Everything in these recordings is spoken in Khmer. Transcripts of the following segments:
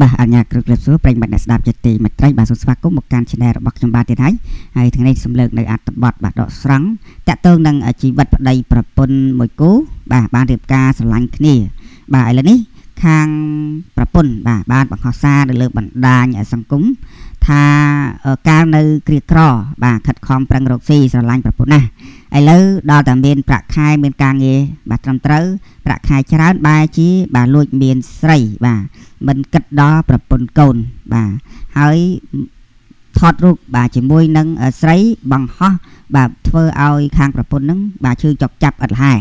បាទអញ្ញាគ្រប់គ្រងសួរប្រិញ្ញមិត្តអ្នកស្ដាប់ជាទីមេត្រីបាទសូមស្វាគមន៍មកកាន់ channel របស់ខ្ញុំបាទទៀតហើយហើយថ្ងៃនេះសំឡេងនៅអត្តបទបាទដកស្រង់តាក់ទងនឹងជីវិតប្តីប្រពន្ធមួយគូ បាទបានរៀបការស្រឡាញ់គ្នាបាទឥឡូវនេះ ខាងប្រពន្ធបាទបានបង្ហោះសារនៅលើបណ្ដាញសង្គមថាកាលនៅគ្រាក្រ បាទខិតខំប្រឹងរកស៊ីស្រឡាញ់ប្រពន្ធណាស់ឥឡូវដល់តែមានប្រាក់ខែ មានការងារបាទត្រឹមត្រូវប្រាក់ខែច្រើនបែរជាបាទលួចមានស្រីបាទមិនគិតដល់ប្រពន្ធកូនបាទហើយថតរូបបាទជាមួយនឹងស្រីបង្ហោះបាទធ្វើឲ្យខាងប្រពន្ធនឹងបាទឈឺចុកចាប់ឥតហែ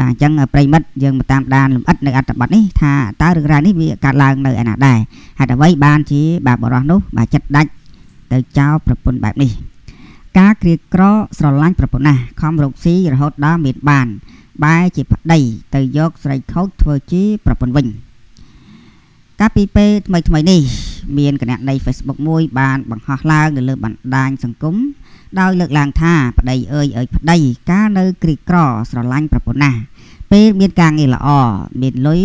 បាទអញ្ចឹងប្រិមិត្តយើងមកតាមដានលំអិតនៅអត្ថបទនេះថាតើរឿងរ៉ាវនេះវាកើតឡើងនៅឯណាដែរហេតុអ្វីបានជាបាទបរោះនោះ បាទចិត្តដាច់ទៅចោលប្រពន្ធបែបនេះការគ្រាក្រស្រឡាញ់ប្រពន្ធណាស់ខំរកស៊ីរហូតដល់មាន បានបែរជាប្តីទៅយកស្រីខូចធ្វើជាប្រពន្ធវិញ កាលពីពេលថ្មីថ្មីនេះមានគណនី Facebook មួយ បាន បង្ហោះឡើងនៅលើបណ្ដាញសង្គមដោយលើកឡើងថាប្តីអើយអើយប្តីការនៅគ្រាក្រ ស្រឡាញ់ប្រពន្ធណាស់ពេលមានការងារល្អមានលុយ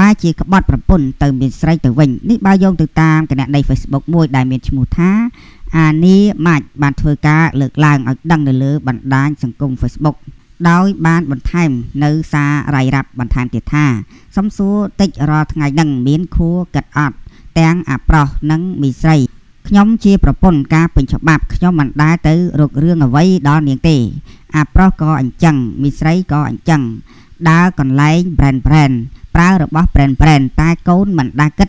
បើជាក្បត់ប្រពន្ធទៅមានស្រីទៅវិញនេះបើយោងទៅតាមគណនី Facebook មួយដែលមានឈ្មោះថាអានីម៉ាច់បានធ្វើការលើកឡើងឲ្យដឹងនៅលើបណ្ដាញសង្គម Facebook ដោយបានបន្ថែមនៅសាររាយរាប់បន្ថែមទៀតថា សំសួរតិចរាល់ថ្ងៃនឹងមានខួរកាត់អត់ទាំងអាប្រុសនិងមីស្រីខ្ញុំជាប្រពន្ធការពេញច្បាប់ខ្ញុំមិនដែរទៅរករឿងអ្វីដល់នាងទេអាប្រុសក៏អញ្ចឹងមីស្រីក៏អញ្ចឹងដើរកន្លែង brand brand ប្រើរបស់ brand brand តែកូនមិនដែរគិត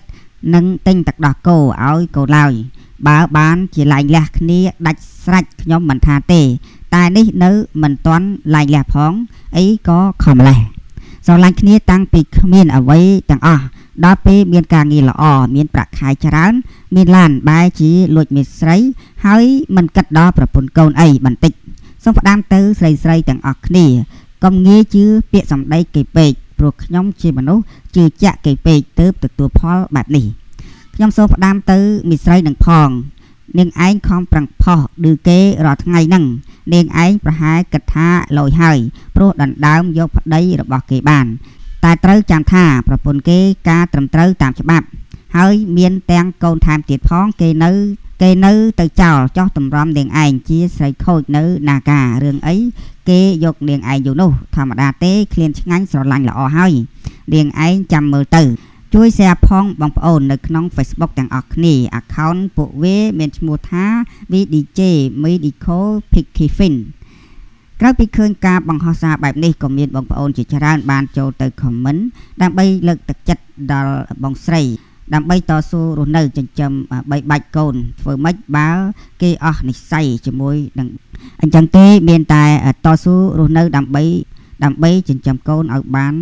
នឹងទិញទឹកដោះគោឲ្យកូនឡើយបើបានជាឡែងលះគ្នាដាច់ស្រាច់ខ្ញុំមិនថាទេ តែនេះនៅមិនទាន់ឡែងលះផងអីក៏ខំលេះស្រឡាញ់គ្នាតាំងពីគ្មានអ្វីទាំងអស់ដល់ពេលមានការងារល្អមានប្រាក់ខែច្រើន មានឡានបែជាលួចមេស្រីហើយមិនគិតដល់ប្រពន្ធកូនអីបន្តិចសូមផ្ដាំទៅស្រីស្រីទាំងអស់គ្នាកុំងាយជឿពាក្យសម្ដីគេពេកព្រោះខ្ញុំ ជាមនុស្សជឿជាក់គេពេកទើបទទួលផលបែបនេះខ្ញុំសូមផ្ដាំទៅមីស្រីនឹងផងនាងឯងខំប្រឹងផុសឌឺគេរាល់ថ្ងៃហ្នឹងនាងឯងប្រហែលគិតថាលយហើយព្រោះដណ្ដើមយកប្តីរបស់គេបាន តែត្រូវចាំថា ប្រពន្ធគេការត្រឹមត្រូវតាមច្បាប់ ហើយ មាន ទាំងកូនថែមទៀតផង គេនៅ គេនៅទៅចោលចោះតម្រាំនាងឯងជាស្រីខូចនៅនាការរឿងអី គេយក នាងឯងយូរនោះធម្មតា ទេឃ្លានឆ្ងាញ់ស្រឡាញ់ល្អហើយនាងឯងចាំមើលទៅជួយ share ផងបងប្អូននៅក្នុង Facebook ទាំងអស់គ្នា account ពួកវាមានឈ្មោះថា VDJ Medical Picky Fin ក្រៅពីឃើញការបង្ហោះសារបែបនេះក៏មាន បងប្អូនជាច្រើន បានចូលទៅ comment ដើម្បីលើកទឹកចិត្តដល់បងស្រី ដើម្បីតស៊ូរស់នៅចិញ្ចឹមបីបាច់កូនធ្វើម៉េចបើគេអស់និស្ស័យជាមួយនឹងអញ្ចឹងទេមានតែតស៊ូរស់នៅដើម្បី ដើម្បីចិញ្ចឹមកូនឲ្យបាន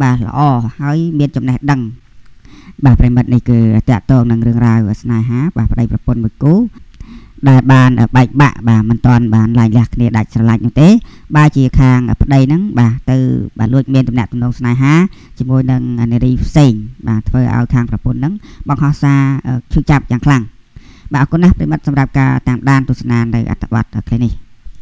បាទល្អហើយមានចំណេះដឹងបាទប្រិមិត្តនេះគឺតាក់ទងនឹងរឿងរ៉ាវស្នេហាបាទប្តីប្រពន្ធមួយគូដែលបានបែកបាក់បាទមិនទាន់បានឡាញលះគ្នាដាច់ស្រឡាច់នោះទេ បាទជាខាងប្តីហ្នឹងបាទទៅបាទលួច មានតំណែងតំណងស្នេហាជាមួយនឹងនារីផ្សេង បាទធ្វើឲ្យខាងប្រពន្ធហ្នឹងបង្ខំសារឈឺចាប់យ៉ាងខ្លាំងបាទអរគុណណាស់ប្រិមិត្តសម្រាប់ការតាមដានទស្សនានៅអត្ថបទថ្ងៃនេះ